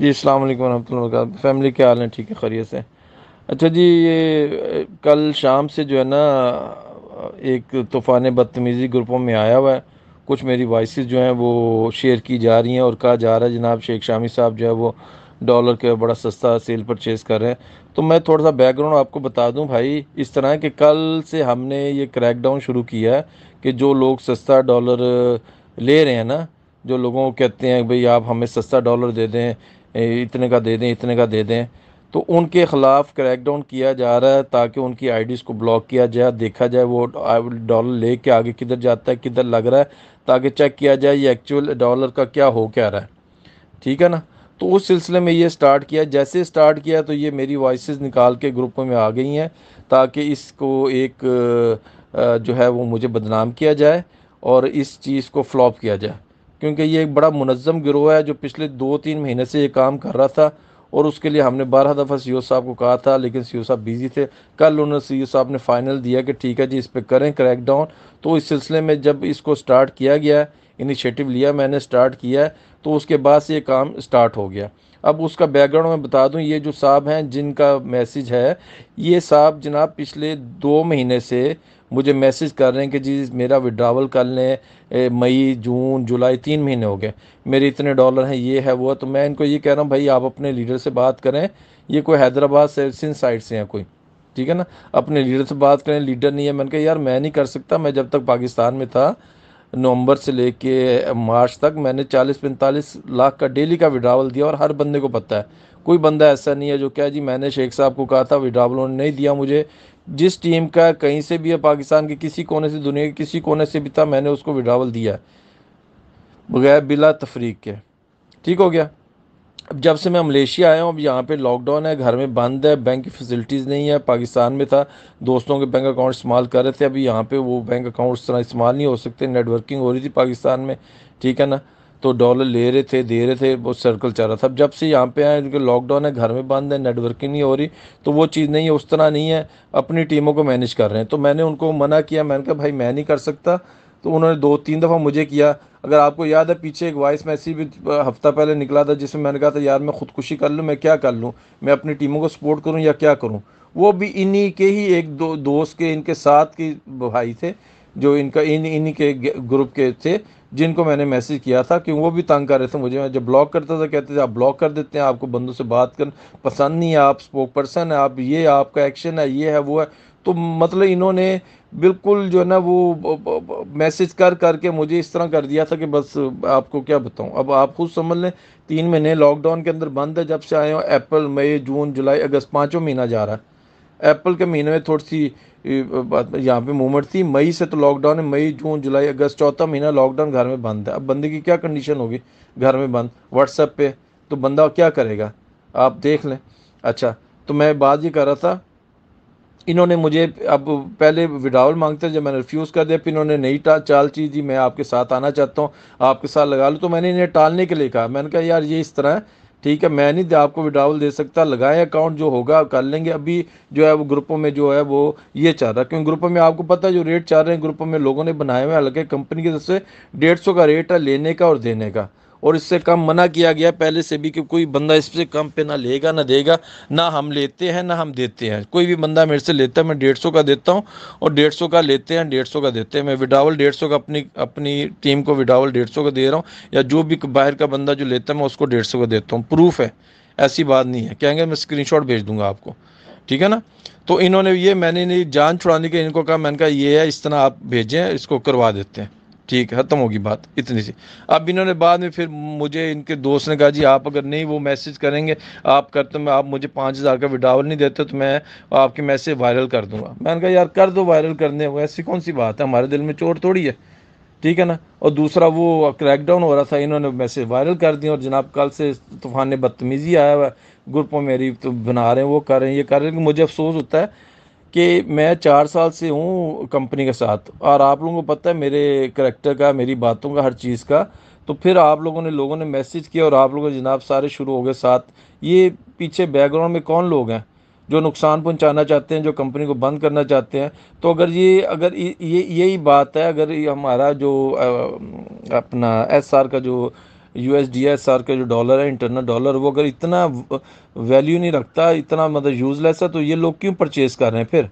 जी अस्सलाम वरह फैमिली क्या हाल है ठीक है खरीय से अच्छा जी ये कल शाम से जो है ना एक तूफ़ान बदतमीज़ी ग्रुपों में आया हुआ है कुछ मेरी वॉइस जो हैं वो शेयर की जा रही हैं और कहा जा रहा है जनाब शेख शामी साहब जो है वो डॉलर के बड़ा सस्ता सेल परचेज़ कर रहे हैं तो मैं थोड़ा सा बैकग्राउंड आपको बता दूं भाई इस तरह कि कल से हमने ये क्रैकडाउन शुरू किया है कि जो लोग सस्ता डॉलर ले रहे हैं ना जो लोगों को कहते हैं भाई आप हमें सस्ता डॉलर दे दें इतने का दे दें इतने का दे दें तो उनके ख़िलाफ़ क्रैकडाउन किया जा रहा है ताकि उनकी आईडीज़ को ब्लॉक किया जाए देखा जाए वो डॉलर ले के आगे किधर जाता है किधर लग रहा है ताकि चेक किया जाए ये एक्चुअल डॉलर का क्या हो क्या रहा है ठीक है ना तो उस सिलसिले में ये स्टार्ट किया जैसे स्टार्ट किया तो ये मेरी वॉइस निकाल के ग्रुप में आ गई हैं ताकि इसको एक जो है वो मुझे बदनाम किया जाए और इस चीज़ को फ्लॉप किया जाए क्योंकि ये एक बड़ा मुनज़म गिरोह है जो पिछले दो तीन महीने से ये काम कर रहा था और उसके लिए हमने बारह दफ़ा सी साहब को कहा था लेकिन सी साहब बिज़ी थे कल उन्होंने सी साहब ने फ़ाइनल दिया कि ठीक है जी इस पर करें क्रैक डाउन तो इस सिलसिले में जब इसको स्टार्ट किया गया इनिशिएटिव लिया मैंने स्टार्ट किया है तो उसके बाद से ये काम स्टार्ट हो गया अब उसका बैकग्राउंड मैं बता दूं ये जो साहब हैं जिनका मैसेज है ये साहब जनाब पिछले दो महीने से मुझे मैसेज कर रहे हैं कि जी मेरा विड्रावल कर लें मई जून जुलाई तीन महीने हो गए मेरे इतने डॉलर हैं ये है वो है तो मैं इनको ये कह रहा हूँ भाई आप अपने लीडर से बात करें ये कोई हैदराबाद से सिंध साइड से हैं कोई ठीक है ना अपने लीडर से बात करें लीडर नहीं है मैंने कहा यार मैं नहीं कर सकता मैं जब तक पाकिस्तान में था नवंबर से लेके मार्च तक मैंने 40-45 लाख का डेली का विड्रावल दिया और हर बंदे को पता है कोई बंदा ऐसा नहीं है जो क्या जी मैंने शेख साहब को कहा था विड्रावल उन्होंने नहीं दिया मुझे जिस टीम का कहीं से भी है पाकिस्तान के किसी कोने से दुनिया के किसी कोने से भी था मैंने उसको विड्रावल दिया है बगैर बिला तफरीक के ठीक हो गया अब जब से मैं मलेशिया आया हूँ अब यहाँ पे लॉकडाउन है घर में बंद है बैंक की फैसिलिटीज़ नहीं है पाकिस्तान में था दोस्तों के बैंक अकाउंट इस्तेमाल कर रहे थे अभी यहाँ पे वो बैंक अकाउंट इस तरह इस्तेमाल नहीं हो सकते नेटवर्किंग हो रही थी पाकिस्तान में ठीक है ना तो डॉलर ले रहे थे दे रहे थे वो सर्कल चल रहा था जब से यहाँ पे आए क्योंकि लॉकडाउन है घर में बंद है नेटवर्किंग नहीं हो रही तो वो चीज़ नहीं है उस तरह नहीं है अपनी टीमों को मैनेज कर रहे हैं तो मैंने उनको मना किया मैंने कहा भाई मैं नहीं कर सकता तो उन्होंने दो तीन दफ़ा मुझे किया अगर आपको याद है पीछे एक वॉइस मैसेज भी हफ्ता पहले निकला था जिसमें मैंने कहा था यार मैं खुदकुशी कर लूँ मैं क्या कर लूँ मैं अपनी टीमों को सपोर्ट करूँ या क्या करूँ वो भी इन्हीं के ही एक दो दोस्त के इनके साथ के भाई थे जो इनका इन इन्हीं के ग्रुप के थे जिनको मैंने मैसेज किया था कि वो भी तंग कर रहे थे मुझे मैं जब ब्लॉक करता था कहते थे आप ब्लॉक कर देते हैं आपको बंदों से बात कर पसंद नहीं है आप स्पोक पर्सन है आप ये आपका एक्शन है ये है वो है तो मतलब इन्होंने बिल्कुल जो है ना वो मैसेज कर करके मुझे इस तरह कर दिया था कि बस आपको क्या बताऊं अब आप खुद समझ लें तीन महीने लॉकडाउन के अंदर बंद है जब से आए हो अप्रैल मई जून जुलाई अगस्त पाँचों महीना जा रहा है अप्रैल के महीने में थोड़ी सी यहाँ पे मूवमेंट थी मई से तो लॉकडाउन है मई जून जुलाई अगस्त चौथा महीना लॉकडाउन घर में बंद है अब बंदे की क्या कंडीशन होगी घर में बंद व्हाट्सएप पे तो बंदा क्या करेगा आप देख लें अच्छा तो मैं बात ये कर रहा था इन्होंने मुझे अब पहले विड्रावल मांगते जब मैंने रिफ्यूज़ कर दिया फिर इन्होंने नई चाल चीज मैं आपके साथ आना चाहता हूँ आपके साथ लगा लूँ तो मैंने इन्हें टालने के लिए कहा मैंने कहा यार ये इस तरह है ठीक है मैं नहीं आपको विड्रावल दे सकता लगाएं अकाउंट जो होगा कर लेंगे अभी जो है वो ग्रुपों में जो है वो ये चाह रहा है क्योंकि ग्रुपों में आपको पता है जो रेट चाह रहे हैं ग्रुपों में लोगों ने बनाए हुए हैं हालांकि कंपनी की तरफ से डेढ़ का रेट है लेने का और देने का और इससे कम मना किया गया पहले से भी कि कोई बंदा इससे कम पे ना लेगा ना देगा ना हम लेते हैं ना हम देते हैं कोई भी बंदा मेरे से लेता है मैं डेढ़ सौ का देता हूँ और डेढ़ सौ का लेते हैं डेढ़ सौ का देते हैं मैं विड्रावल डेढ़ सौ का अपनी अपनी टीम को विड्रावल डेढ़ सौ का दे रहा हूँ या जो भी बाहर का बंदा जो लेता है मैं उसको डेढ़ सौ का देता हूँ प्रूफ है ऐसी बात नहीं है कहेंगे मैं स्क्रीन भेज दूंगा आपको ठीक है ना तो इन्होंने ये मैंने नहीं जान छुड़ाने के इनको कहा मैंने कहा ये है इस तरह आप भेजें इसको करवा देते हैं ठीक है ख़त्म होगी बात इतनी सी अब इन्होंने बाद में फिर मुझे इनके दोस्त ने कहा जी आप अगर नहीं वो मैसेज करेंगे आप करते मैं आप मुझे पाँच हज़ार का विड्रावल नहीं देते तो मैं आपके मैसेज वायरल कर दूंगा मैंने कहा यार कर दो वायरल करने वो ऐसी कौन सी बात है हमारे दिल में चोट थोड़ी है ठीक है ना और दूसरा वो क्रैकडाउन हो रहा था इन्होंने मैसेज वायरल कर दिया और जनाब कल से तूफान ने बदतमीज़ी आया हुआ ग्रुप में मेरी तो बना रहे हैं वो कर रहे हैं ये कर रहे हैं मुझे अफसोस होता है कि मैं चार साल से हूँ कंपनी के साथ और आप लोगों को पता है मेरे करेक्टर का मेरी बातों का हर चीज़ का तो फिर आप लोगों ने लोगों ने मैसेज किया और आप लोगों जनाब सारे शुरू हो गए साथ ये पीछे बैकग्राउंड में कौन लोग हैं जो नुकसान पहुंचाना चाहते हैं जो कंपनी को बंद करना चाहते हैं तो अगर ये अगर ये यही बात है अगर हमारा जो अपना एसआर का जो U S D S R का जो डॉलर है इंटरनल डॉलर वो अगर इतना वैल्यू नहीं रखता इतना मतलब यूज़लेस है तो ये लोग क्यों परचेज़ कर रहे हैं फिर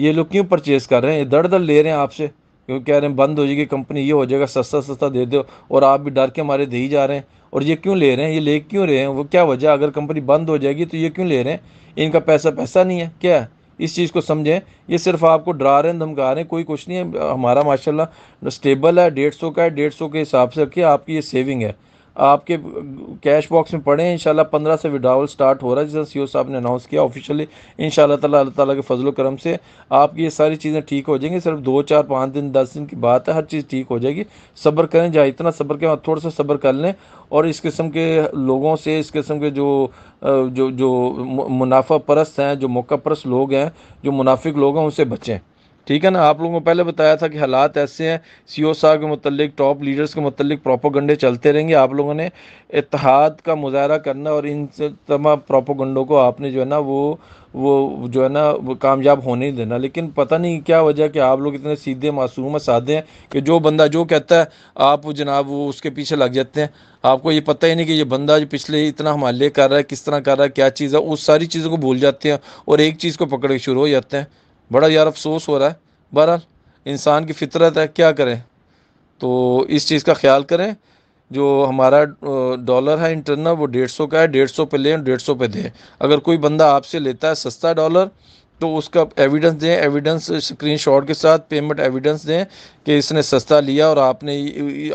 ये लोग क्यों परचेज़ कर रहे हैं ये दर दर ले रहे हैं आपसे क्योंकि कह रहे हैं बंद हो जाएगी कंपनी ये हो जाएगा सस्ता सस्ता दे दो और आप भी डर के हमारे दे ही जा रहे हैं और ये क्यों ले रहे हैं ये ले क्यों रहे हैं वो क्या वजह अगर कंपनी बंद हो जाएगी तो ये क्यों ले रहे हैं इनका पैसा पैसा नहीं है क्या है इस चीज़ को समझें ये सिर्फ आपको डरा रहे हैं धमका रहे हैं कोई कुछ नहीं है हमारा माशाल्लाह स्टेबल है डेढ़ सौ का है डेढ़ सौ के हिसाब से रखिए आपकी ये सेविंग है आपके कैश बॉक्स में पड़े हैं इंशाल्लाह पंद्रह से विड्रावल स्टार्ट हो रहा है जैसा सी साहब ने अनाउंस किया ऑफिशियली इन ताला तला तला के फजल करम से आपकी ये सारी चीज़ें ठीक हो जाएंगी सिर्फ दो चार पाँच दिन दस दिन की बात है हर चीज़ ठीक हो जाएगी सब्र करें जहाँ इतना सब्र के बाद थोड़ा सा सब्र कर लें और इस किस्म के लोगों से इस किस्म के जो जो जो मुनाफा परस्त हैं जो मौका परस्त लोग हैं जो मुनाफिक लोग हैं उनसे बचें ठीक है ना आप लोगों को पहले बताया था कि हालात ऐसे हैं सी ओ साहब के मतलब टॉप लीडर्स के मतलब प्रोपोगंडे चलते रहेंगे आप लोगों ने इतिहाद का मुजाहरा करना और इन तमाम प्रोपोगंडों को आपने जो है ना वो वो जो है ना कामयाब होने ही देना लेकिन पता नहीं क्या वजह कि आप लोग इतने सीधे मासूम है सादे हैं कि जो बंदा जो कहता है आप जनाब वो उसके पीछे लग जाते हैं आपको ये पता ही नहीं कि ये बंदा जो पिछले इतना हमारे कर रहा है किस तरह कर रहा है क्या चीज़ है उस सारी चीज़ों को भूल जाते हैं और एक चीज़ को पकड़ के शुरू हो जाते हैं बड़ा यार अफसोस हो रहा है बहरहाल इंसान की फितरत है क्या करें तो इस चीज़ का ख्याल करें जो हमारा डॉलर है इंटरनल वो डेढ़ सौ का है डेढ़ सौ पे लें डेढ़ सौ पे दें अगर कोई बंदा आपसे लेता है सस्ता डॉलर तो उसका एविडेंस दें एविडेंस स्क्रीन शॉट के साथ पेमेंट एविडेंस दें कि इसने सस्ता लिया और आपने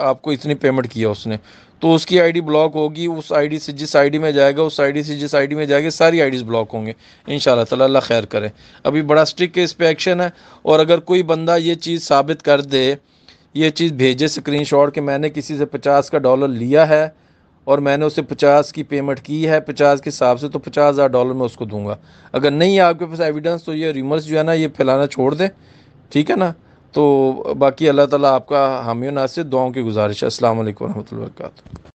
आपको इतनी पेमेंट किया उसने तो उसकी आईडी ब्लॉक होगी उस आईडी से जिस आईडी में जाएगा उस आईडी से जिस आईडी में जाएगा सारी आईडीज़ ब्लॉक होंगे इन शाला खैर करें अभी बड़ा स्ट्रिक इस पर एक्शन है और अगर कोई बंदा ये चीज़ साबित कर दे ये चीज़ भेजे स्क्रीन शॉट कि मैंने किसी से पचास का डॉलर लिया है और मैंने उसे पचास की पेमेंट की है पचास के हिसाब से तो पचास हज़ार डॉलर मैं उसको दूंगा अगर नहीं आपके पास एविडेंस तो ये रिमर्स जो है ना ये फैलाना छोड़ दें ठीक है ना तो बाकी अल्लाह ताला आपका हामी नासिर दुआओं की गुजारिश है असल वरहमल वर्का